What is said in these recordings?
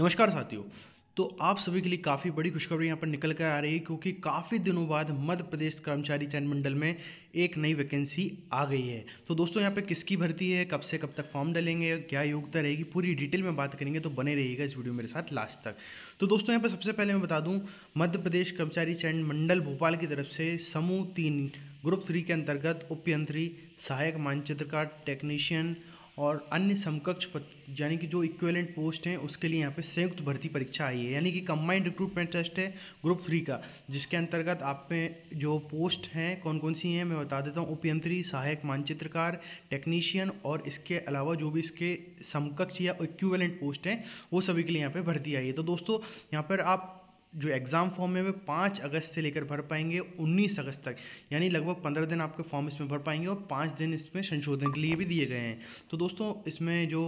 नमस्कार साथियों तो आप सभी के लिए काफ़ी बड़ी खुशखबरी यहाँ पर निकल कर आ रही है क्योंकि काफ़ी दिनों बाद मध्य प्रदेश कर्मचारी चयन मंडल में एक नई वैकेंसी आ गई है तो दोस्तों यहाँ पे किसकी भर्ती है कब से कब तक फॉर्म डालेंगे क्या योग्यता रहेगी पूरी डिटेल में बात करेंगे तो बने रहिएगा इस वीडियो मेरे साथ लास्ट तक तो दोस्तों यहाँ पर सबसे पहले मैं बता दूँ मध्य प्रदेश कर्मचारी चयन मंडल भोपाल की तरफ से समूह तीन ग्रुप थ्री के अंतर्गत उपयंत्री सहायक मानचित्रकार टेक्नीशियन और अन्य समकक्ष पद यानी कि जो इक्वेलेंट पोस्ट हैं उसके लिए यहाँ पे संयुक्त भर्ती परीक्षा आई है यानी कि कंबाइंड रिक्रूटमेंट टेस्ट है ग्रुप थ्री का जिसके अंतर्गत आप में जो पोस्ट हैं कौन कौन सी हैं मैं बता देता हूँ उपयंत्री सहायक मानचित्रकार टेक्नीशियन और इसके अलावा जो भी इसके समकक्ष या इक्वेलेंट पोस्ट हैं वो सभी के लिए यहाँ पर भर्ती आई है तो दोस्तों यहाँ पर आप जो एग्ज़ाम फॉर्म है वे पाँच अगस्त से लेकर भर पाएंगे उन्नीस अगस्त तक यानी लगभग पंद्रह दिन आपके फॉर्म इसमें भर पाएंगे और पाँच दिन इसमें संशोधन के लिए भी दिए गए हैं तो दोस्तों इसमें जो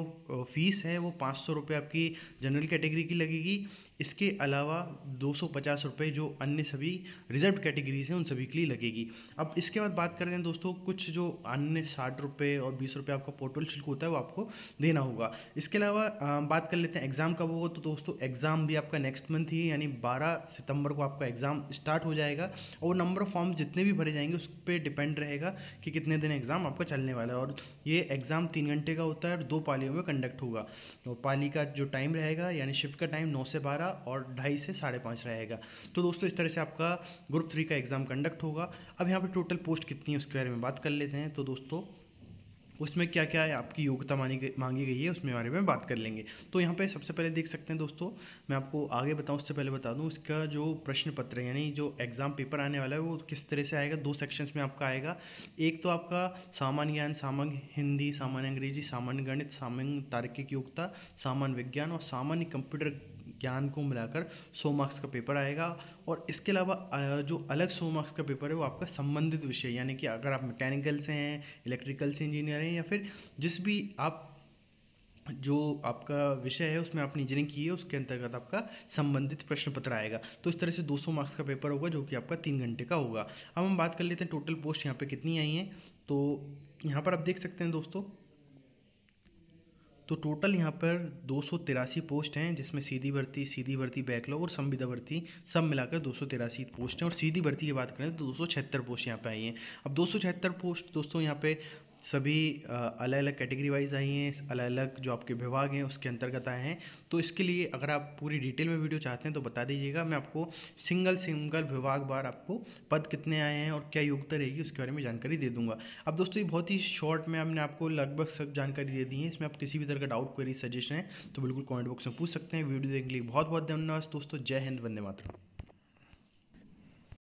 फीस है वो पाँच सौ रुपये आपकी जनरल कैटेगरी की लगेगी इसके अलावा दो सौ पचास रुपये जो अन्य सभी रिजर्व कैटेगरीज हैं उन सभी के लिए लगेगी अब इसके बाद बात करते हैं दोस्तों कुछ जो अन्य साठ रुपये और बीस रुपये आपका पोर्टल शुल्क होता है वो आपको देना होगा इसके अलावा बात कर लेते हैं एग्ज़ाम कब होगा तो दोस्तों एग्ज़ाम भी आपका नेक्स्ट मंथ ही यानी बारह सितंबर को आपका एग्ज़ाम स्टार्ट हो जाएगा और नंबर ऑफ फॉर्म जितने भी भरे जाएंगे उस पर डिपेंड रहेगा कि कितने दिन एग्ज़ाम आपका चलने वाला है और ये एग्ज़ाम तीन घंटे का होता है और दो पालियों में कंडक्ट होगा और तो पाली का जो टाइम रहेगा यानी शिफ्ट का टाइम नौ से बारह रहेगा और ढाई से साढ़े पाँच रहेगा तो दोस्तों इस तरह से आपका ग्रुप थ्री का एग्ज़ाम कंडक्ट होगा अब यहाँ पर टोटल पोस्ट कितनी है उसके बारे में बात कर लेते हैं तो दोस्तों उसमें क्या क्या है आपकी योग्यता मानी गई मांगी गई है उसमें बारे में बात कर लेंगे तो यहाँ पे सबसे पहले देख सकते हैं दोस्तों मैं आपको आगे बताऊँ उससे पहले बता दूँ इसका जो प्रश्न पत्र है यानी जो एग्ज़ाम पेपर आने वाला है वो किस तरह से आएगा दो सेक्शंस में आपका आएगा एक तो आपका सामान्य ज्ञान सामान्य हिंदी सामान्य अंग्रेजी सामान्य गणित सामान्य तार्किक योग्यता सामान्य विज्ञान और सामान्य कंप्यूटर ज्ञान को मिलाकर सौ मार्क्स का पेपर आएगा और इसके अलावा जो अलग सौ मार्क्स का पेपर है वो आपका संबंधित विषय यानी कि अगर आप मैकेनिकल से हैं इलेक्ट्रिकल से इंजीनियर हैं या फिर जिस भी आप जो आपका विषय है उसमें आपने इंजीनियरिंग की है उसके अंतर्गत आपका संबंधित प्रश्न पत्र आएगा तो इस तरह से 200 मार्क्स का पेपर होगा जो कि आपका तीन घंटे का होगा अब हम बात कर लेते हैं टोटल पोस्ट यहाँ पे कितनी आई हैं तो यहाँ पर आप देख सकते हैं दोस्तों तो टोटल यहाँ पर दो पोस्ट हैं जिसमें सीधी भर्ती सीधी भर्ती बैकलॉग और संविदा भर्ती सब मिलाकर दो पोस्ट हैं और सीधी भर्ती की बात करें तो दो पोस्ट यहाँ पर आई हैं अब दो पोस्ट दोस्तों यहाँ पे सभी अलग अलग कैटेगरी वाइज आई हैं अलग अलग जो आपके विभाग हैं उसके अंतर्गत आए हैं तो इसके लिए अगर आप पूरी डिटेल में वीडियो चाहते हैं तो बता दीजिएगा मैं आपको सिंगल सिंगल विभाग बार आपको पद कितने आए हैं और क्या योग्यता रहेगी उसके बारे में जानकारी दे दूंगा अब दोस्तों ये बहुत ही शॉर्ट में हमने आपको लगभग सब जानकारी दे दी है इसमें आप किसी भी तरह का डाउट क्वेरी सजेशन है तो बिल्कुल कॉमेंट बॉक्स में पूछ सकते हैं वीडियो देखने के लिए बहुत बहुत धन्यवाद दोस्तों जय हिंद वंदे मातरम